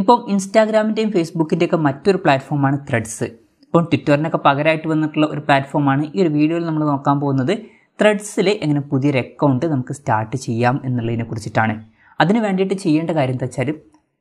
ഇപ്പം ഇൻസ്റ്റാഗ്രാമിൻ്റെയും ഫേസ്ബുക്കിൻ്റെയൊക്കെ മറ്റൊരു പ്ലാറ്റ്ഫോമാണ് ത്രെഡ്സ് ഇപ്പം ട്വിറ്ററിനൊക്കെ പകരമായിട്ട് വന്നിട്ടുള്ള ഒരു പ്ലാറ്റ്ഫോമാണ് ഈ ഒരു വീഡിയോയിൽ നമ്മൾ നോക്കാൻ പോകുന്നത് ത്രെഡ്സിൽ എങ്ങനെ പുതിയൊരു അക്കൗണ്ട് നമുക്ക് സ്റ്റാർട്ട് ചെയ്യാം എന്നുള്ളതിനെ കുറിച്ചിട്ടാണ് അതിന് വേണ്ടിയിട്ട് ചെയ്യേണ്ട കാര്യം എന്താ വെച്ചാൽ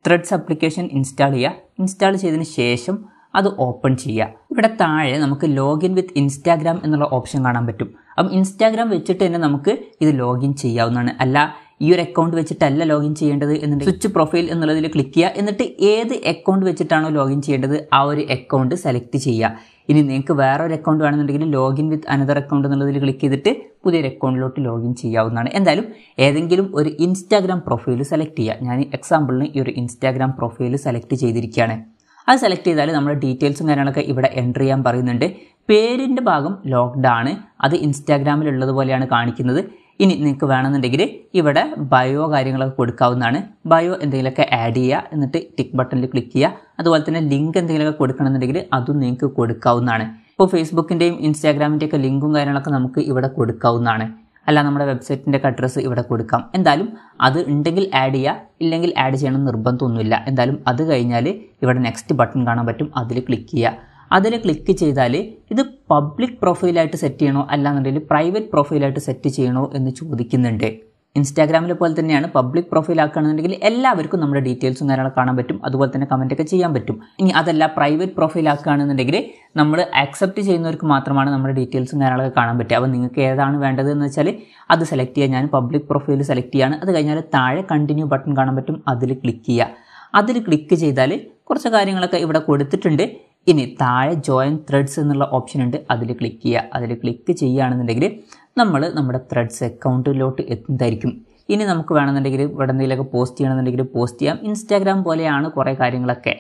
ത്രെഡ്സ് ആപ്ലിക്കേഷൻ ഇൻസ്റ്റാൾ ചെയ്യുക ഇൻസ്റ്റാൾ ചെയ്തതിന് ശേഷം അത് ഓപ്പൺ ചെയ്യുക ഇവിടെ താഴെ നമുക്ക് ലോഗിൻ വിത്ത് ഇൻസ്റ്റാഗ്രാം എന്നുള്ള ഓപ്ഷൻ കാണാൻ പറ്റും അപ്പം ഇൻസ്റ്റാഗ്രാം വെച്ചിട്ട് തന്നെ നമുക്ക് ഇത് ലോഗിൻ ചെയ്യാവുന്നതാണ് അല്ല ഈ ഒരു അക്കൗണ്ട് വെച്ചിട്ടല്ല ലോഗിൻ ചെയ്യേണ്ടത് എന്നുണ്ടെങ്കിൽ സ്വിച്ച് പ്രൊഫൈൽ എന്നുള്ളതിൽ ക്ലിക്ക് ചെയ്യുക എന്നിട്ട് ഏത് അക്കൗണ്ട് വെച്ചിട്ടാണോ ലോഗിൻ ചെയ്യേണ്ടത് ആ ഒരു അക്കൗണ്ട് സെലക്ട് ചെയ്യുക ഇനി നിങ്ങൾക്ക് വേറെ ഒരു അക്കൗണ്ട് വേണമെന്നുണ്ടെങ്കിൽ ലോഗിൻ വിത്ത് അനദർ അക്കൗണ്ട് എന്നുള്ളതിൽ ക്ലിക്ക് ചെയ്തിട്ട് പുതിയൊരു അക്കൗണ്ടിലോട്ട് ലോഗിൻ ചെയ്യാവുന്നതാണ് എന്തായാലും ഏതെങ്കിലും ഒരു ഇൻസ്റ്റാഗ്രാം പ്രൊഫൈൽ സെലക്ട് ചെയ്യുക ഞാൻ എക്സാമ്പിളിന് ഈ ഒരു ഇൻസ്റ്റാഗ്രാം പ്രൊഫൈൽ സെലക്ട് ചെയ്തിരിക്കുകയാണ് അത് സെലക്ട് ചെയ്താൽ നമ്മുടെ ഡീറ്റെയിൽസും കാര്യങ്ങളൊക്കെ ഇവിടെ എൻ്റർ ചെയ്യാൻ പറയുന്നുണ്ട് പേരിൻ്റെ ഭാഗം ലോക്ക്ഡ് ആണ് അത് ഇൻസ്റ്റാഗ്രാമിലുള്ളതുപോലെയാണ് കാണിക്കുന്നത് ഇനി നിങ്ങൾക്ക് വേണമെന്നുണ്ടെങ്കിൽ ഇവിടെ ബയോ കാര്യങ്ങളൊക്കെ കൊടുക്കാവുന്നതാണ് ബയോ എന്തെങ്കിലുമൊക്കെ ആഡ് ചെയ്യുക എന്നിട്ട് ടിക്ക് ബട്ടണിൽ ക്ലിക്ക് ചെയ്യുക അതുപോലെ തന്നെ ലിങ്ക് എന്തെങ്കിലുമൊക്കെ കൊടുക്കണമെന്നുണ്ടെങ്കിൽ അതും നിങ്ങൾക്ക് കൊടുക്കാവുന്നതാണ് ഇപ്പോൾ ഫേസ്ബുക്കിൻ്റെയും ഇൻസ്റ്റാഗ്രാമിൻ്റെയൊക്കെ ലിങ്കും കാര്യങ്ങളൊക്കെ നമുക്ക് ഇവിടെ കൊടുക്കാവുന്നതാണ് അല്ല നമ്മുടെ വെബ്സൈറ്റിൻ്റെ അഡ്രസ്സ് ഇവിടെ കൊടുക്കാം എന്തായാലും അത് ഉണ്ടെങ്കിൽ ആഡ് ചെയ്യുക ഇല്ലെങ്കിൽ ആഡ് ചെയ്യണം നിർബന്ധമൊന്നുമില്ല എന്തായാലും അത് കഴിഞ്ഞാൽ ഇവിടെ നെക്സ്റ്റ് ബട്ടൺ കാണാൻ പറ്റും അതിൽ ക്ലിക്ക് ചെയ്യുക അതിൽ ക്ലിക്ക് ചെയ്താൽ ഇത് പബ്ലിക് പ്രൊഫൈലായിട്ട് സെറ്റ് ചെയ്യണോ അല്ലാന്നുണ്ടെങ്കിൽ പ്രൈവറ്റ് പ്രൊഫൈലായിട്ട് സെറ്റ് ചെയ്യണോ എന്ന് ചോദിക്കുന്നുണ്ട് ഇൻസ്റ്റാഗ്രാമിലെ പോലെ തന്നെയാണ് പബ്ലിക് പ്രൊഫൈൽ ആക്കുകയാണെന്നുണ്ടെങ്കിൽ എല്ലാവർക്കും നമ്മുടെ ഡീറ്റെയിൽസും കാര്യങ്ങൾ കാണാൻ പറ്റും അതുപോലെ തന്നെ കമൻറ്റൊക്കെ ചെയ്യാൻ പറ്റും ഇനി അതല്ല പ്രൈവറ്റ് പ്രൊഫൈൽ ആക്കുകയാണെന്നുണ്ടെങ്കിൽ നമ്മൾ ആക്സെപ്റ്റ് ചെയ്യുന്നവർക്ക് മാത്രമാണ് നമ്മുടെ ഡീറ്റെയിൽസും കാര്യങ്ങളൊക്കെ കാണാൻ പറ്റുക അപ്പോൾ നിങ്ങൾക്ക് ഏതാണ് വേണ്ടത് എന്ന് വെച്ചാൽ അത് സെലക്ട് ചെയ്യാൻ ഞാൻ പബ്ലിക് പ്രൊഫൈൽ സെലക്ട് ചെയ്യാണ് അത് കഴിഞ്ഞാൽ താഴെ കണ്ടിന്യൂ ബട്ടൺ കാണാൻ പറ്റും അതിൽ ക്ലിക്ക് ചെയ്യുക അതിൽ ക്ലിക്ക് ചെയ്താൽ കുറച്ച് കാര്യങ്ങളൊക്കെ ഇവിടെ കൊടുത്തിട്ടുണ്ട് ഇനി താഴെ ജോയിൻ ത്രെഡ്സ് എന്നുള്ള ഓപ്ഷൻ ഉണ്ട് അതിൽ ക്ലിക്ക് ചെയ്യുക അതിൽ ക്ലിക്ക് ചെയ്യുകയാണെന്നുണ്ടെങ്കിൽ നമ്മൾ നമ്മുടെ ത്രെഡ്സ് അക്കൗണ്ടിലോട്ട് എത്തുന്നതായിരിക്കും ഇനി നമുക്ക് വേണമെന്നുണ്ടെങ്കിൽ ഇവിടെ എന്തെങ്കിലുമൊക്കെ പോസ്റ്റ് ചെയ്യണമെന്നുണ്ടെങ്കിൽ പോസ്റ്റ് ചെയ്യാം ഇൻസ്റ്റാഗ്രാം പോലെയാണ് കുറേ കാര്യങ്ങളൊക്കെ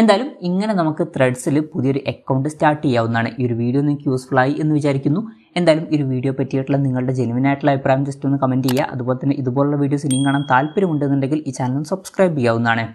എന്തായാലും ഇങ്ങനെ നമുക്ക് ത്രെഡ്സിൽ പുതിയൊരു അക്കൗണ്ട് സ്റ്റാർട്ട് ചെയ്യാവുന്നതാണ് ഈ ഒരു വീഡിയോ നിങ്ങൾക്ക് യൂസ്ഫുൾ ആയി എന്ന് വിചാരിക്കുന്നു എന്തായാലും ഈ ഒരു വീഡിയോ പറ്റിയിട്ടുള്ള നിങ്ങളുടെ ആയിട്ടുള്ള അഭിപ്രായം ജസ്റ്റ് ഒന്ന് കമൻറ്റ് ചെയ്യുക അതുപോലെ തന്നെ ഇതുപോലുള്ള വീഡിയോസ് ഇനിയും കാണാൻ താല്പര്യമുണ്ടെന്നുണ്ടെങ്കിൽ ഈ ചാനൽ സബ്സ്ക്രൈബ് ചെയ്യാവുന്നതാണ്